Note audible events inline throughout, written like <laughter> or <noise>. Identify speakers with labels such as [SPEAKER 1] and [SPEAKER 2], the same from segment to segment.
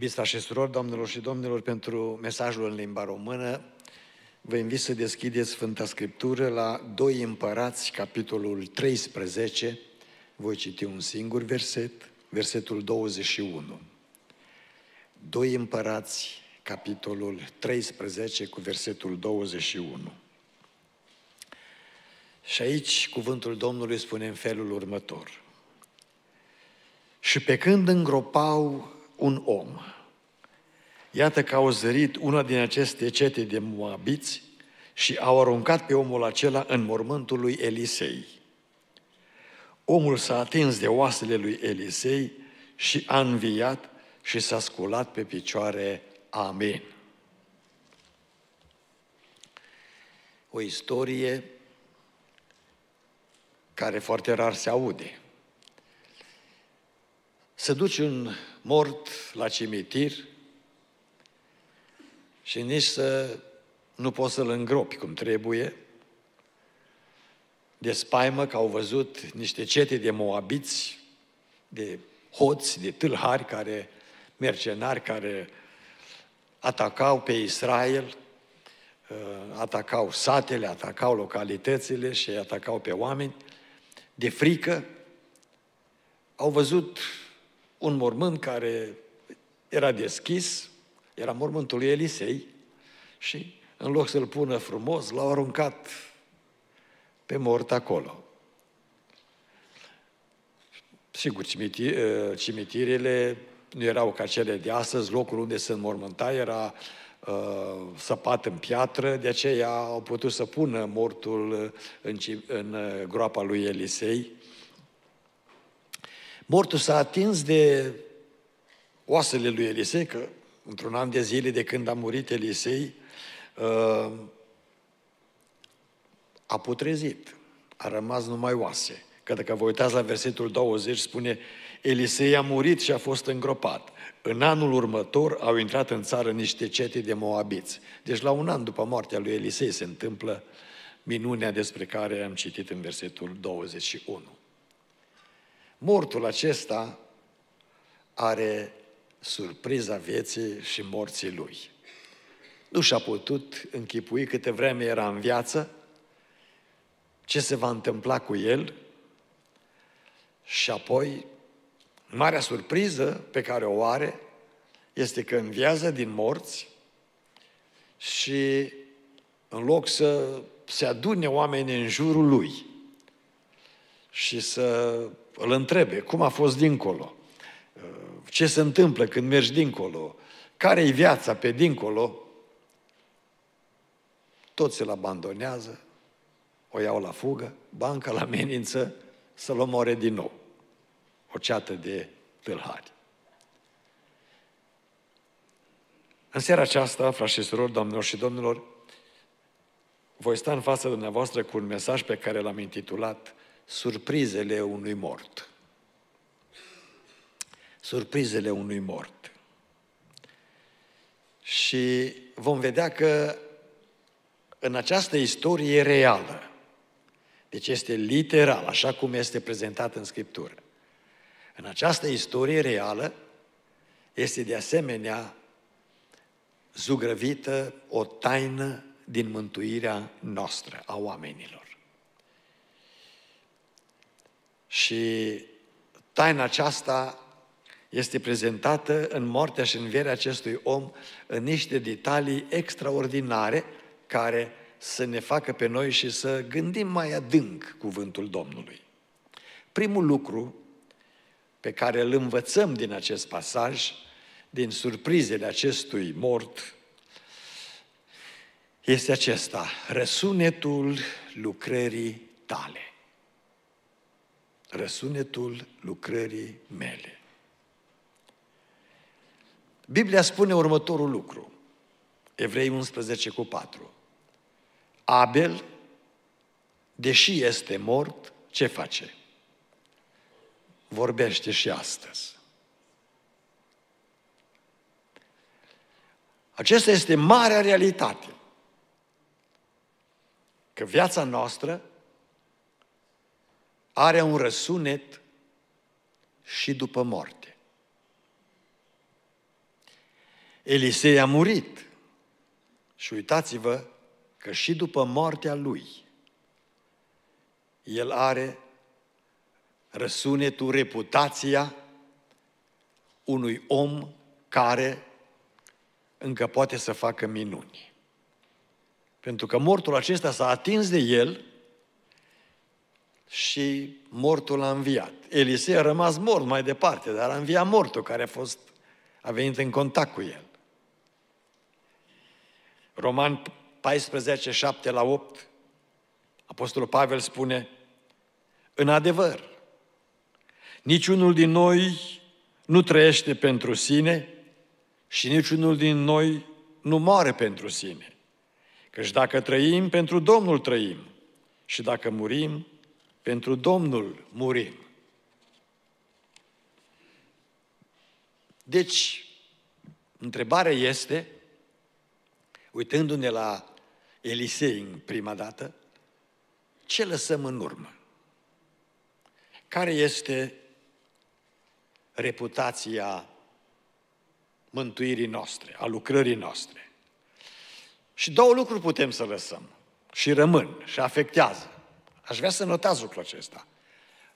[SPEAKER 1] Vista și surori, doamnelor și domnilor, pentru mesajul în limba română, vă invit să deschideți Sfânta Scriptură la 2 Împărați, capitolul 13. Voi citi un singur verset, versetul 21. 2 Împărați, capitolul 13, cu versetul 21. Și aici cuvântul Domnului spune în felul următor. Și pe când îngropau un om. Iată că au zărit una din aceste cete de moabiți și au aruncat pe omul acela în mormântul lui Elisei. Omul s-a atins de oasele lui Elisei și a înviat și s-a sculat pe picioare. Amin. O istorie care foarte rar se aude să duci un mort la cimitir și nici să nu poți să-l îngropi cum trebuie, de spaimă că au văzut niște cete de moabiți, de hoți, de tâlhari care, mercenari care atacau pe Israel, uh, atacau satele, atacau localitățile și atacau pe oameni, de frică, au văzut un mormânt care era deschis, era mormântul lui Elisei și în loc să-l pună frumos, l-au aruncat pe mort acolo. Sigur, ă, cimitirile nu erau ca cele de astăzi, locul unde se înmormânta era uh, săpat în piatră, de aceea au putut să pună mortul în, în groapa lui Elisei Mortul s-a atins de oasele lui Elisei, că într-un an de zile de când a murit Elisei, uh, a putrezit, a rămas numai oase. Că dacă vă uitați la versetul 20, spune Elisei a murit și a fost îngropat. În anul următor au intrat în țară niște cete de moabiți. Deci la un an după moartea lui Elisei se întâmplă minunea despre care am citit în versetul 21. Mortul acesta are surpriza vieții și morții lui. Nu și-a putut închipui câte vreme era în viață, ce se va întâmpla cu el și apoi marea surpriză pe care o are este că înviază din morți și în loc să se adune oameni în jurul lui, și să îl întrebe cum a fost dincolo, uh, ce se întâmplă când mergi dincolo, care e viața pe dincolo, toți îl abandonează, o iau la fugă, banca la amenință să-l omore din nou. O ceată de tâlhari. În seara aceasta, frați și doamnelor și domnilor, voi sta în fața dumneavoastră cu un mesaj pe care l-am intitulat surprizele unui mort. Surprizele unui mort. Și vom vedea că în această istorie reală, deci este literal, așa cum este prezentat în Scriptură. În această istorie reală este de asemenea zugrăvită o taină din mântuirea noastră a oamenilor. Și taina aceasta este prezentată în moartea și învierea acestui om în niște detalii extraordinare care să ne facă pe noi și să gândim mai adânc cuvântul Domnului. Primul lucru pe care îl învățăm din acest pasaj, din surprizele acestui mort, este acesta, răsunetul lucrării tale răsunetul lucrării mele. Biblia spune următorul lucru. Evrei 11 cu 4. Abel, deși este mort, ce face? Vorbește și astăzi. Acesta este marea realitate. Că viața noastră are un răsunet și după moarte. Elisei a murit și uitați-vă că și după moartea lui, el are răsunetul, reputația unui om care încă poate să facă minuni. Pentru că mortul acesta s-a atins de el și mortul a înviat. Elisei a rămas mort mai departe, dar a înviat mortul care a fost, a venit în contact cu el. Roman 14, 7 la 8, Apostolul Pavel spune, în adevăr, niciunul din noi nu trăiește pentru sine și niciunul din noi nu moare pentru sine. Căci dacă trăim, pentru Domnul trăim. Și dacă murim, pentru Domnul murim. Deci, întrebarea este, uitându-ne la Elisei în prima dată, ce lăsăm în urmă? Care este reputația mântuirii noastre, a lucrării noastre? Și două lucruri putem să lăsăm. Și rămân, și afectează. Aș vrea să notați lucrul acesta.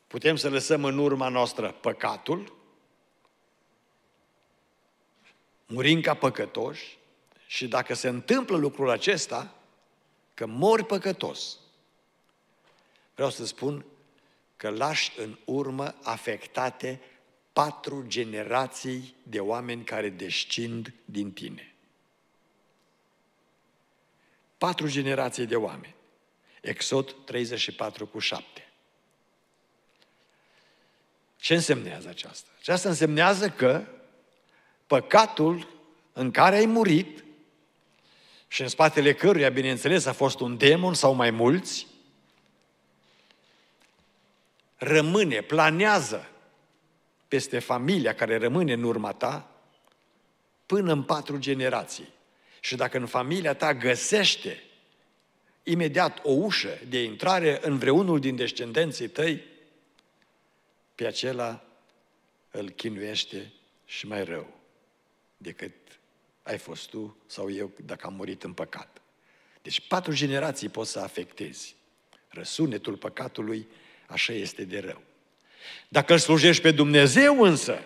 [SPEAKER 1] Putem să lăsăm în urma noastră păcatul, murim ca păcătoși și dacă se întâmplă lucrul acesta, că mori păcătos, vreau să spun că lași în urmă afectate patru generații de oameni care descind din tine. Patru generații de oameni. Exod 34 cu 7. Ce însemnează aceasta? Aceasta însemnează că păcatul în care ai murit și în spatele căruia, bineînțeles, a fost un demon sau mai mulți, rămâne, planează peste familia care rămâne în urma ta până în patru generații. Și dacă în familia ta găsește imediat o ușă de intrare în vreunul din descendenții tăi, pe acela îl chinuiește și mai rău decât ai fost tu sau eu dacă am murit în păcat. Deci patru generații poți să afectezi. Răsunetul păcatului așa este de rău. Dacă îl slujești pe Dumnezeu însă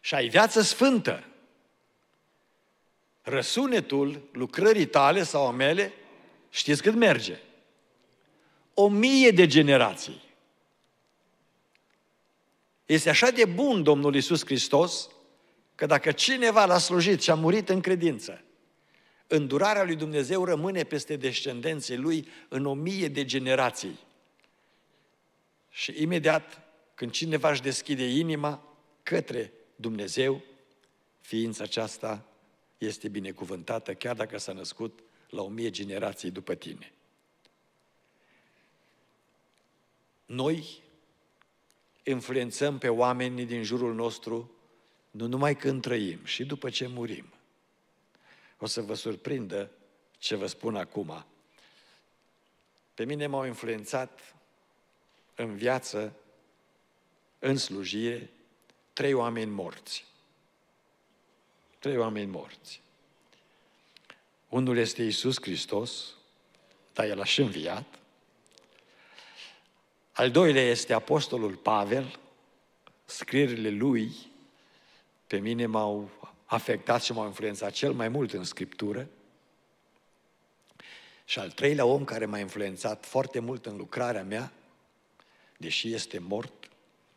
[SPEAKER 1] și ai viață sfântă, răsunetul lucrării tale sau a mele, știți cât merge? O mie de generații. Este așa de bun Domnul Isus Hristos că dacă cineva l-a slujit și a murit în credință, îndurarea lui Dumnezeu rămâne peste descendenții lui în o mie de generații. Și imediat când cineva își deschide inima către Dumnezeu, ființa aceasta este binecuvântată chiar dacă s-a născut la o mie generații după tine. Noi influențăm pe oamenii din jurul nostru nu numai când trăim, și după ce murim. O să vă surprindă ce vă spun acum. Pe mine m-au influențat în viață, în slujire, trei oameni morți. Trei oameni morți. Unul este Isus Hristos, dar el a și înviat. Al doilea este Apostolul Pavel, scrierile lui pe mine m-au afectat și m-au influențat cel mai mult în Scriptură. Și al treilea om care m-a influențat foarte mult în lucrarea mea, deși este mort,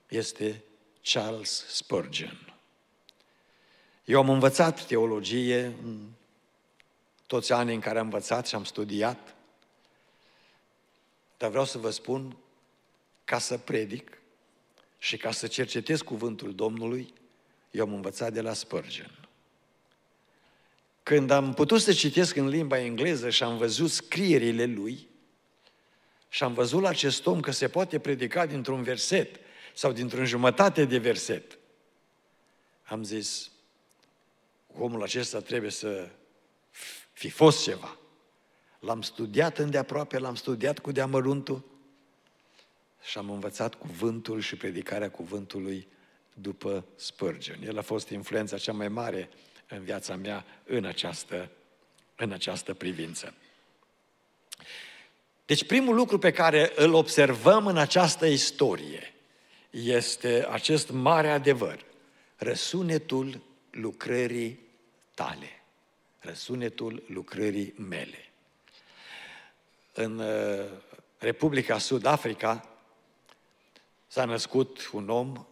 [SPEAKER 1] este Charles Spurgeon. Eu am învățat teologie în toți anii în care am învățat și am studiat, dar vreau să vă spun, ca să predic și ca să cercetez cuvântul Domnului, eu am învățat de la Spurgeon. Când am putut să citesc în limba engleză și am văzut scrierile lui, și am văzut la acest om că se poate predica dintr-un verset sau dintr-un jumătate de verset, am zis, omul acesta trebuie să fi fost ceva. L-am studiat îndeaproape, l-am studiat cu deamăruntul și am învățat cuvântul și predicarea cuvântului după Spurgeon. El a fost influența cea mai mare în viața mea în această, în această privință. Deci primul lucru pe care îl observăm în această istorie este acest mare adevăr, răsunetul lucrării tale, răsunetul lucrării mele. În uh, Republica Sud-Africa s-a născut un om,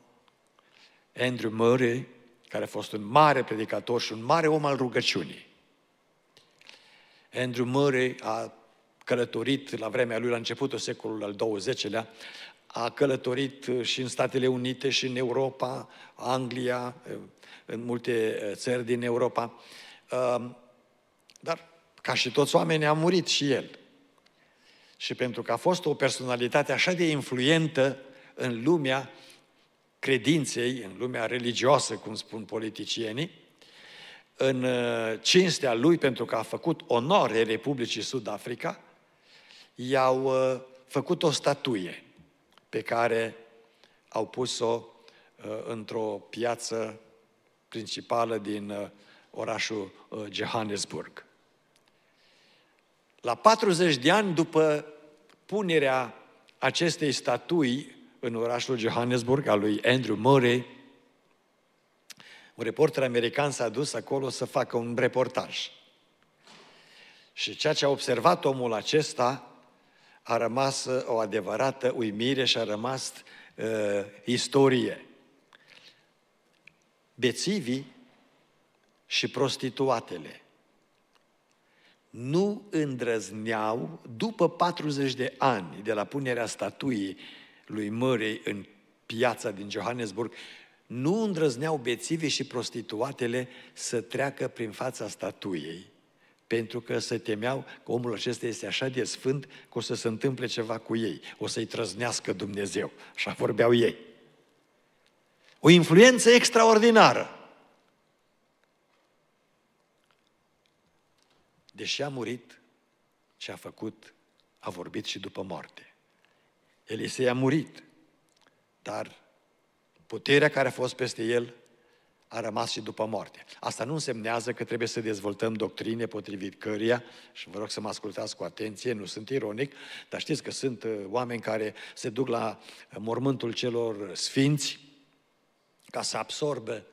[SPEAKER 1] Andrew Murray, care a fost un mare predicator și un mare om al rugăciunii. Andrew Murray a călătorit la vremea lui, la începutul secolului al XX-lea, a călătorit uh, și în Statele Unite și în Europa, Anglia, uh, în multe uh, țări din Europa. Dar, ca și toți oamenii, a murit și el. Și pentru că a fost o personalitate așa de influentă în lumea credinței, în lumea religioasă, cum spun politicienii, în cinstea lui, pentru că a făcut onoare Republicii Sud-Africa, i-au făcut o statuie pe care au pus-o uh, într-o piață principală din uh, orașul uh, Johannesburg. La 40 de ani după punerea acestei statui în orașul Johannesburg al lui Andrew Murray, un reporter american s-a dus acolo să facă un reportaj. Și ceea ce a observat omul acesta a rămas uh, o adevărată uimire și a rămas uh, istorie. Bețivii și prostituatele nu îndrăzneau după 40 de ani de la punerea statuii lui Mărei în piața din Johannesburg, nu îndrăzneau bețivii și prostituatele să treacă prin fața statuiei pentru că se temeau că omul acesta este așa de sfânt că o să se întâmple ceva cu ei, o să-i trăznească Dumnezeu. Așa vorbeau ei. O influență extraordinară. Deși a murit, ce a făcut, a vorbit și după moarte. Elisei a murit, dar puterea care a fost peste el a rămas și după moarte. Asta nu însemnează că trebuie să dezvoltăm doctrine potrivit căria, și vă rog să mă ascultați cu atenție, nu sunt ironic, dar știți că sunt uh, oameni care se duc la uh, mormântul celor sfinți ca să absorbă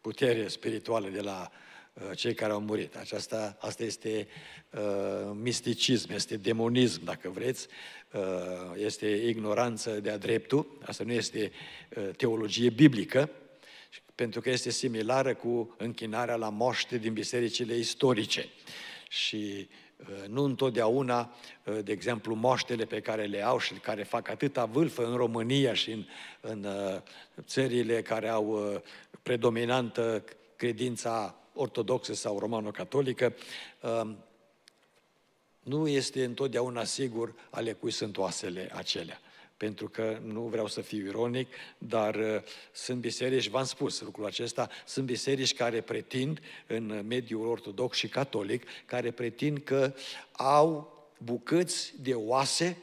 [SPEAKER 1] putere spirituală de la uh, cei care au murit. Aceasta, asta este uh, misticism, este demonism, dacă vreți, uh, este ignoranță de-a dreptul, asta nu este uh, teologie biblică, pentru că este similară cu închinarea la moște din bisericile istorice. Și uh, nu întotdeauna, uh, de exemplu, moștele pe care le au și care fac atâta vâlfă în România și în, în uh, țările care au predominantă credința ortodoxă sau romano-catolică, nu este întotdeauna sigur ale cui sunt oasele acelea pentru că nu vreau să fiu ironic, dar uh, sunt biserici, v-am spus lucrul acesta, sunt biserici care pretind în mediul ortodox și catolic, care pretind că au bucăți de oase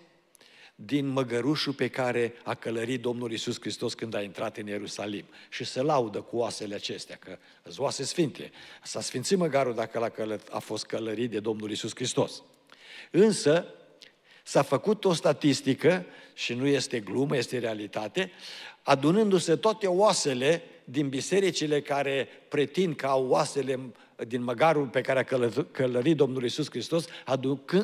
[SPEAKER 1] din măgărușul pe care a călărit Domnul Isus Hristos când a intrat în Ierusalim. Și se laudă cu oasele acestea, că sunt oase sfinte. S-a sfințit măgarul dacă a fost călărit de Domnul Isus Hristos. Însă, S-a făcut o statistică, și nu este glumă, este realitate, adunându-se toate oasele din bisericile care pretind că au oasele din măgarul pe care a călărit Domnul Isus Hristos,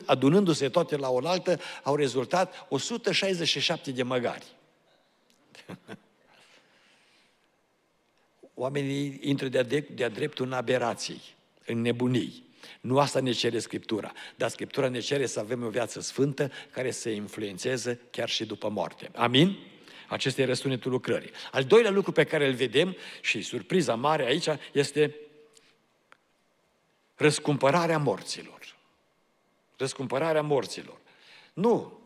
[SPEAKER 1] adunându-se toate la oaltă, au rezultat 167 de măgari. <laughs> Oamenii intră de-a dreptul în aberații, în nebunii. Nu asta ne cere Scriptura, dar Scriptura ne cere să avem o viață sfântă care să influențeze chiar și după moarte. Amin? Acesta e răsunetul lucrării. Al doilea lucru pe care îl vedem și surpriza mare aici este răscumpărarea morților. Răscumpărarea morților. Nu,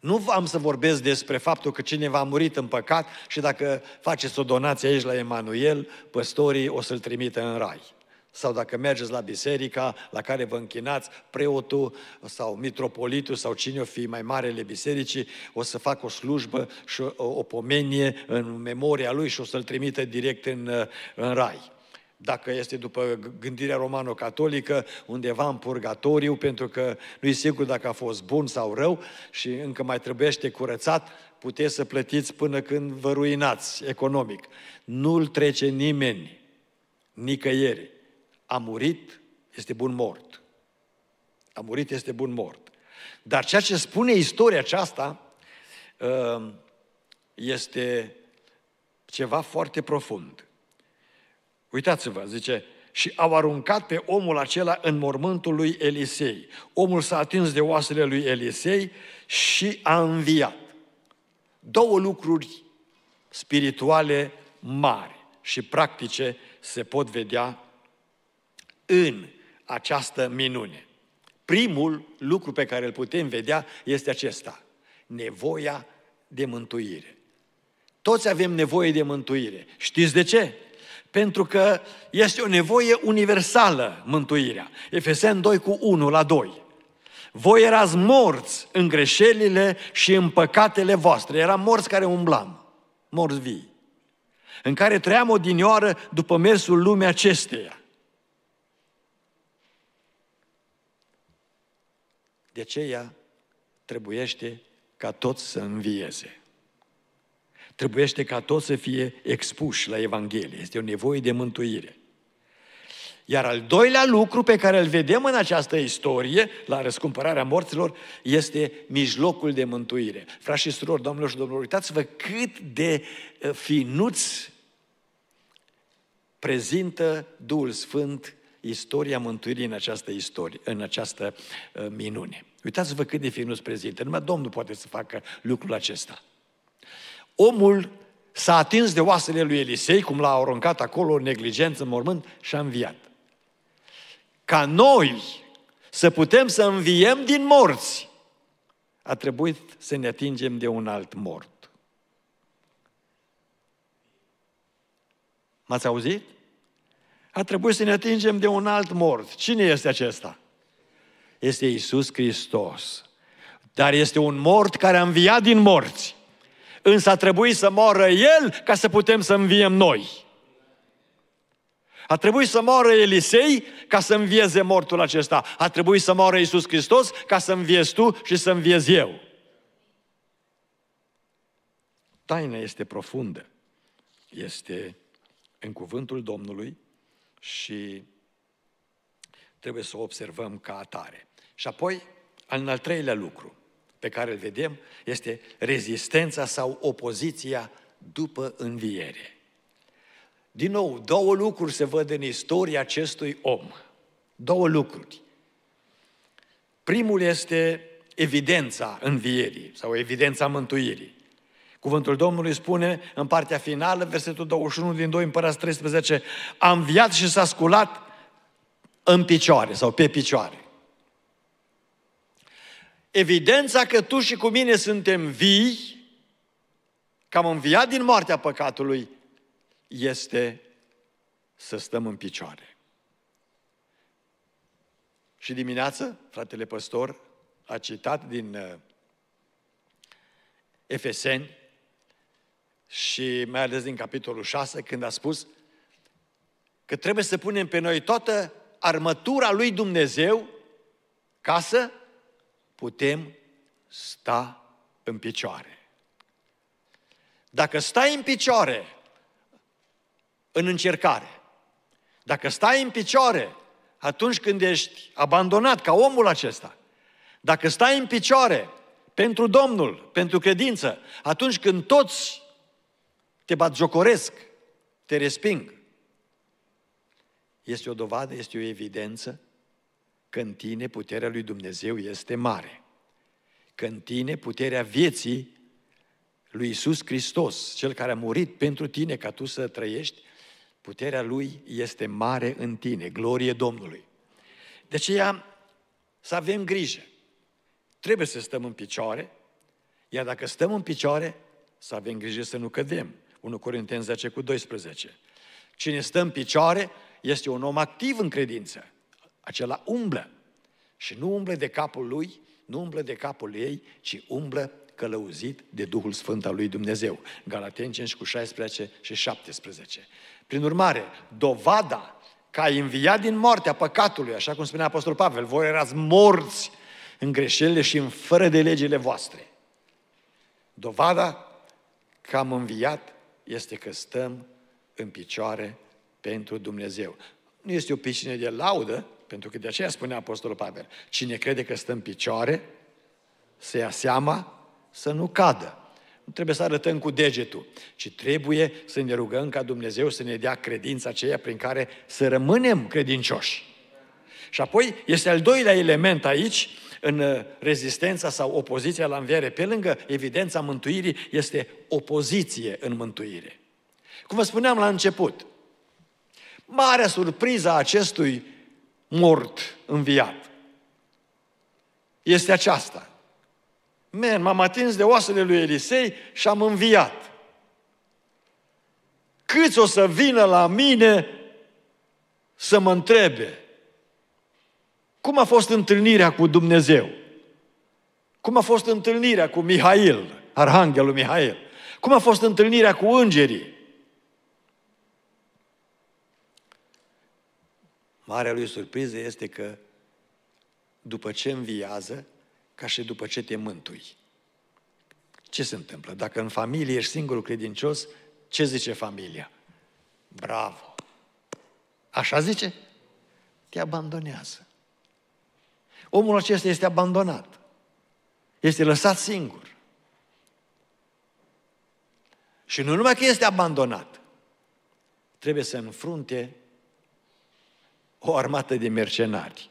[SPEAKER 1] nu am să vorbesc despre faptul că cineva a murit în păcat și dacă faceți o donație aici la Emanuel, păstorii o să-l trimită în rai sau dacă mergeți la biserica la care vă închinați, preotul sau mitropolitul sau cine o fi mai marele bisericii, o să facă o slujbă și o, o pomenie în memoria lui și o să-l trimită direct în, în rai dacă este după gândirea romano-catolică, undeva în purgatoriu, pentru că nu e sigur dacă a fost bun sau rău și încă mai trebuiește curățat, puteți să plătiți până când vă ruinați economic. Nu-l trece nimeni, nicăieri a murit, este bun mort. A murit, este bun mort. Dar ceea ce spune istoria aceasta um, este ceva foarte profund. Uitați-vă, zice, și au aruncat pe omul acela în mormântul lui Elisei. Omul s-a atins de oasele lui Elisei și a înviat. Două lucruri spirituale mari și practice se pot vedea în această minune. Primul lucru pe care îl putem vedea este acesta. Nevoia de mântuire. Toți avem nevoie de mântuire. Știți de ce? Pentru că este o nevoie universală mântuirea. Efesen 2 cu 1 la 2. Voi erați morți în greșelile și în păcatele voastre. Eram morți care umblam, morți vii, în care trăiam odinioară după mersul lumii acesteia De aceea trebuiește ca toți să învieze. Trebuiește ca toți să fie expuși la Evanghelie. Este o nevoie de mântuire. Iar al doilea lucru pe care îl vedem în această istorie, la răscumpărarea morților, este mijlocul de mântuire. Frați și surori, domnilor și domnilor, uitați-vă cât de eh, finuți prezintă Duhul Sfânt istoria mântuirii în această istorie, în această eh, minune. Uitați-vă cât de fiind prezintă. Numai Domnul poate să facă lucrul acesta. Omul s-a atins de oasele lui Elisei, cum l-a aruncat acolo în neglijență în mormânt și a înviat. Ca noi să putem să înviem din morți, a trebuit să ne atingem de un alt mort. M-ați auzit? A trebuit să ne atingem de un alt mort. Cine este acesta? este Isus Hristos. Dar este un mort care a înviat din morți. Însă a trebuit să moară El ca să putem să înviem noi. A trebuit să moară Elisei ca să învieze mortul acesta. A trebuit să moară Isus Hristos ca să înviezi tu și să înviezi eu. Taina este profundă. Este în cuvântul Domnului și trebuie să o observăm ca atare. Și apoi, în al treilea lucru pe care îl vedem este rezistența sau opoziția după înviere. Din nou, două lucruri se văd în istoria acestui om. Două lucruri. Primul este evidența învierii sau evidența mântuirii. Cuvântul Domnului spune în partea finală, versetul 21 din 2 împărați 13, a înviat și s-a sculat în picioare sau pe picioare. Evidența că tu și cu mine suntem vii, că am înviat din moartea păcatului, este să stăm în picioare. Și dimineață, fratele păstor a citat din uh, Efeseni și mai ales din capitolul 6, când a spus că trebuie să punem pe noi toată armătura lui Dumnezeu ca să putem sta în picioare. Dacă stai în picioare în încercare, dacă stai în picioare atunci când ești abandonat ca omul acesta, dacă stai în picioare pentru Domnul, pentru credință, atunci când toți te batjocoresc, te resping, este o dovadă, este o evidență că în tine puterea lui Dumnezeu este mare. Că în tine puterea vieții lui Isus Hristos, cel care a murit pentru tine ca tu să trăiești, puterea lui este mare în tine, glorie Domnului. De aceea să avem grijă. Trebuie să stăm în picioare, iar dacă stăm în picioare, să avem grijă să nu cădem. 1 Corinteni 10 cu 12. Cine stă în picioare, este un om activ în credință. Acela umblă. Și nu umblă de capul lui, nu umblă de capul ei, ci umblă călăuzit de Duhul Sfânt al lui Dumnezeu. Galateni 5 cu 16 și 17. Prin urmare, dovada că ai înviat din moartea păcatului, așa cum spunea Apostol Pavel, voi erați morți în greșelile și în fără de legile voastre. Dovada că am înviat este că stăm în picioare pentru Dumnezeu. Nu este o piscină de laudă, pentru că de aceea spune Apostolul Pavel, cine crede că stă în picioare, să ia seama să nu cadă. Nu trebuie să arătăm cu degetul, ci trebuie să ne rugăm ca Dumnezeu să ne dea credința aceea prin care să rămânem credincioși. Și apoi este al doilea element aici, în uh, rezistența sau opoziția la înviere, pe lângă evidența mântuirii, este opoziție în mântuire. Cum vă spuneam la început, Marea surpriză a acestui mort înviat este aceasta. Men, m-am atins de oasele lui Elisei și am înviat. Câți o să vină la mine să mă întrebe cum a fost întâlnirea cu Dumnezeu? Cum a fost întâlnirea cu Mihail, arhanghelul Mihail? Cum a fost întâlnirea cu îngerii? Marea lui surpriză este că după ce înviază, ca și după ce te mântui. Ce se întâmplă? Dacă în familie ești singurul credincios, ce zice familia? Bravo! Așa zice? Te abandonează. Omul acesta este abandonat. Este lăsat singur. Și nu numai că este abandonat, trebuie să înfrunte o armată de mercenari.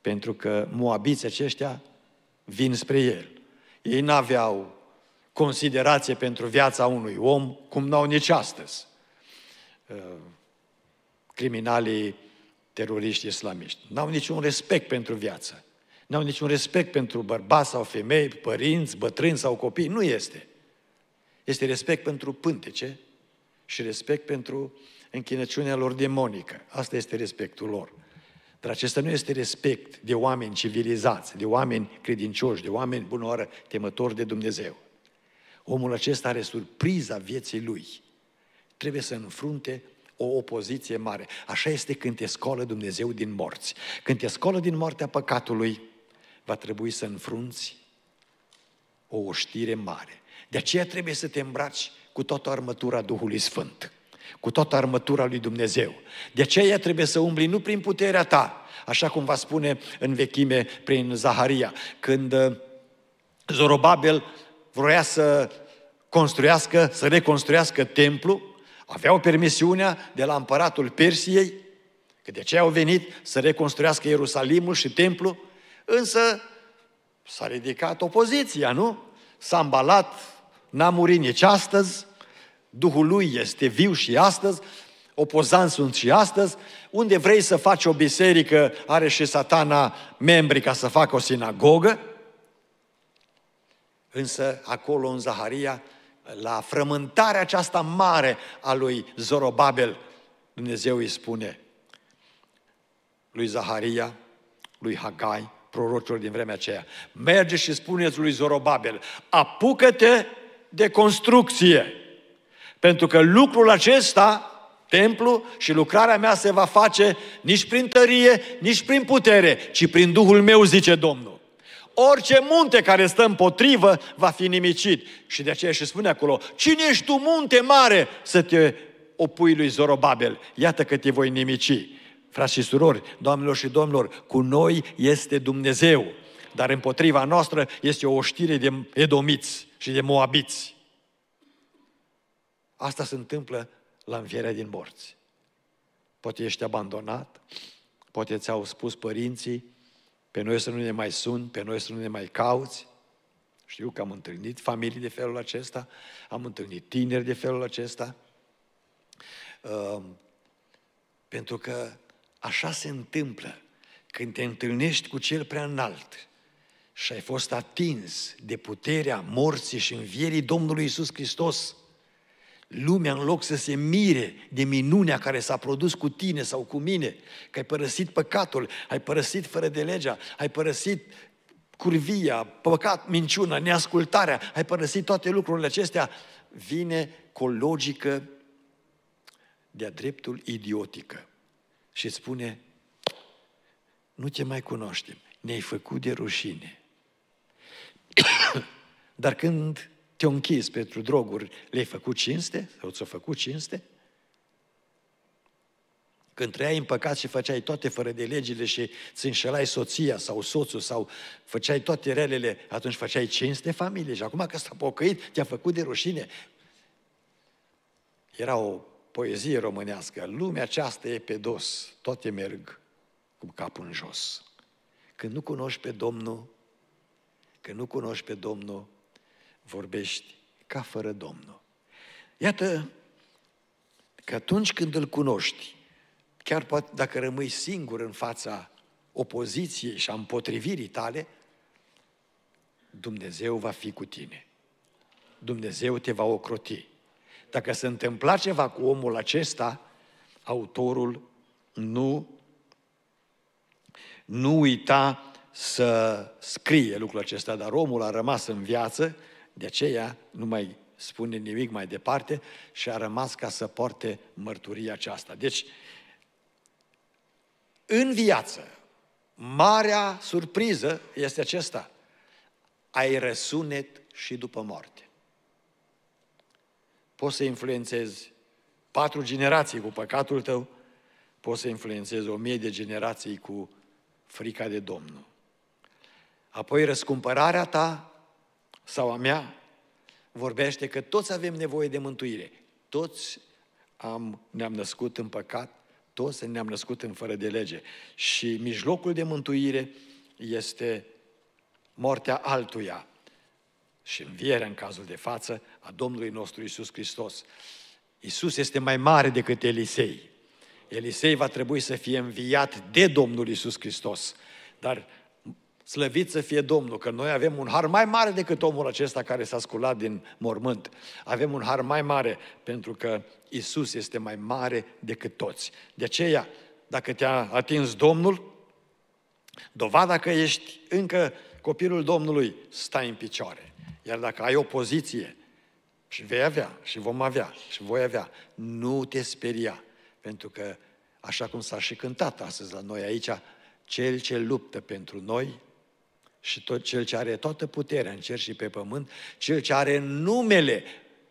[SPEAKER 1] Pentru că moabiți aceștia vin spre el. Ei n-aveau considerație pentru viața unui om, cum n-au nici astăzi. Uh, criminalii teroriști islamiști. N-au niciun respect pentru viață. N-au niciun respect pentru bărbați sau femei, părinți, bătrâni sau copii. Nu este. Este respect pentru pântece și respect pentru uh, închinăciunea lor demonică. Asta este respectul lor. Dar acesta nu este respect de oameni civilizați, de oameni credincioși, de oameni bunoară, temători de Dumnezeu. Omul acesta are surpriza vieții lui. Trebuie să înfrunte o opoziție mare. Așa este când te scoală Dumnezeu din morți. Când te scoală din moartea păcatului, va trebui să înfrunți o oștire mare. De aceea trebuie să te îmbraci cu toată armătura Duhului Sfânt cu toată armătura lui Dumnezeu. De aceea trebuie să umbli nu prin puterea ta, așa cum va spune în vechime prin Zaharia, când uh, Zorobabel vroia să construiască, să reconstruiască templu, aveau permisiunea de la împăratul Persiei, că de aceea au venit să reconstruiască Ierusalimul și templu, însă s-a ridicat opoziția, nu? S-a îmbalat, n-a murit nici astăzi, Duhul lui este viu și astăzi, opozanți sunt și astăzi, unde vrei să faci o biserică, are și satana membri ca să facă o sinagogă, însă acolo în Zaharia, la frământarea aceasta mare a lui Zorobabel, Dumnezeu îi spune lui Zaharia, lui Hagai, prorocilor din vremea aceea, merge și spuneți lui Zorobabel, apucă-te de construcție. Pentru că lucrul acesta, templu și lucrarea mea se va face nici prin tărie, nici prin putere, ci prin Duhul meu, zice Domnul. Orice munte care stă împotrivă va fi nimicit. Și de aceea și spune acolo, cine ești tu munte mare să te opui lui Zorobabel? Iată că te voi nimici. Frați și surori, doamnelor și domnilor, cu noi este Dumnezeu, dar împotriva noastră este o oștire de edomiți și de moabiți. Asta se întâmplă la învierea din morți. Poate ești abandonat, poate ți-au spus părinții, pe noi să nu ne mai suni, pe noi să nu ne mai cauți. Știu că am întâlnit familii de felul acesta, am întâlnit tineri de felul acesta, ehm, pentru că așa se întâmplă când te întâlnești cu cel prea înalt și ai fost atins de puterea morții și învierii Domnului Isus Hristos, Lumea, în loc să se mire de minunea care s-a produs cu tine sau cu mine, că ai părăsit păcatul, ai părăsit fără de legea, ai părăsit curvia, păcat, minciuna, neascultarea, ai părăsit toate lucrurile acestea, vine cu o logică de-a dreptul idiotică și spune, nu te mai cunoaștem, ne-ai făcut de rușine. <coughs> Dar când te-au pentru droguri, le-ai făcut cinste? Sau ți o făcut cinste? Când trăiai în păcat și făceai toate fără de legile și îți înșelai soția sau soțul sau făceai toate relele, atunci făceai cinste familie și acum că s-a pocăit, te-a făcut de rușine. Era o poezie românească, lumea aceasta e pe dos, toate merg cu capul în jos. Când nu cunoști pe Domnul, când nu cunoști pe Domnul, vorbești ca fără Domnul. Iată că atunci când îl cunoști, chiar poate dacă rămâi singur în fața opoziției și a împotrivirii tale, Dumnezeu va fi cu tine. Dumnezeu te va ocroti. Dacă se întâmpla ceva cu omul acesta, autorul nu, nu uita să scrie lucrul acesta, dar omul a rămas în viață de aceea nu mai spune nimic mai departe și a rămas ca să porte mărturia aceasta. Deci, în viață, marea surpriză este acesta. Ai răsunet și după moarte. Poți să influențezi patru generații cu păcatul tău, poți să influențezi o mie de generații cu frica de Domnul. Apoi răscumpărarea ta sau a mea, vorbește că toți avem nevoie de mântuire. Toți am, ne-am născut în păcat, toți ne-am născut în fără de lege. Și mijlocul de mântuire este moartea altuia și învierea în cazul de față a Domnului nostru Isus Hristos. Isus este mai mare decât Elisei. Elisei va trebui să fie înviat de Domnul Isus Hristos. Dar Slăvit să fie Domnul, că noi avem un har mai mare decât omul acesta care s-a sculat din mormânt. Avem un har mai mare pentru că Isus este mai mare decât toți. De aceea, dacă te-a atins Domnul, dovada că ești încă copilul Domnului, stai în picioare. Iar dacă ai opoziție, și vei avea, și vom avea, și voi avea, nu te speria, pentru că, așa cum s-a și cântat astăzi la noi aici, cel ce luptă pentru noi și tot cel ce are toată puterea în cer și pe pământ, cel ce are numele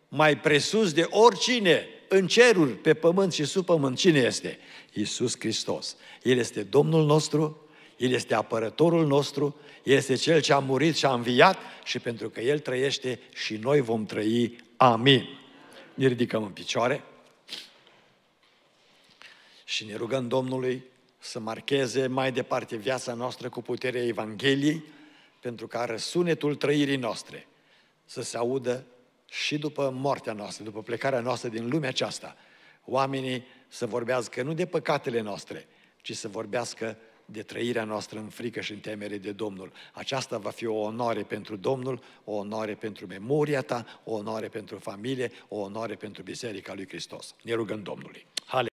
[SPEAKER 1] mai presus de oricine în ceruri, pe pământ și sub pământ, cine este? Iisus Hristos. El este Domnul nostru, El este apărătorul nostru, El este Cel ce a murit și a înviat și pentru că El trăiește și noi vom trăi. Amin. Ne ridicăm în picioare și ne rugăm Domnului să marcheze mai departe viața noastră cu puterea Evangheliei, pentru ca răsunetul trăirii noastre să se audă și după moartea noastră, după plecarea noastră din lumea aceasta, oamenii să vorbească nu de păcatele noastre, ci să vorbească de trăirea noastră în frică și în temere de Domnul. Aceasta va fi o onoare pentru Domnul, o onoare pentru memoria ta, o onoare pentru familie, o onoare pentru Biserica lui Hristos. Ne rugăm Domnului. Hale!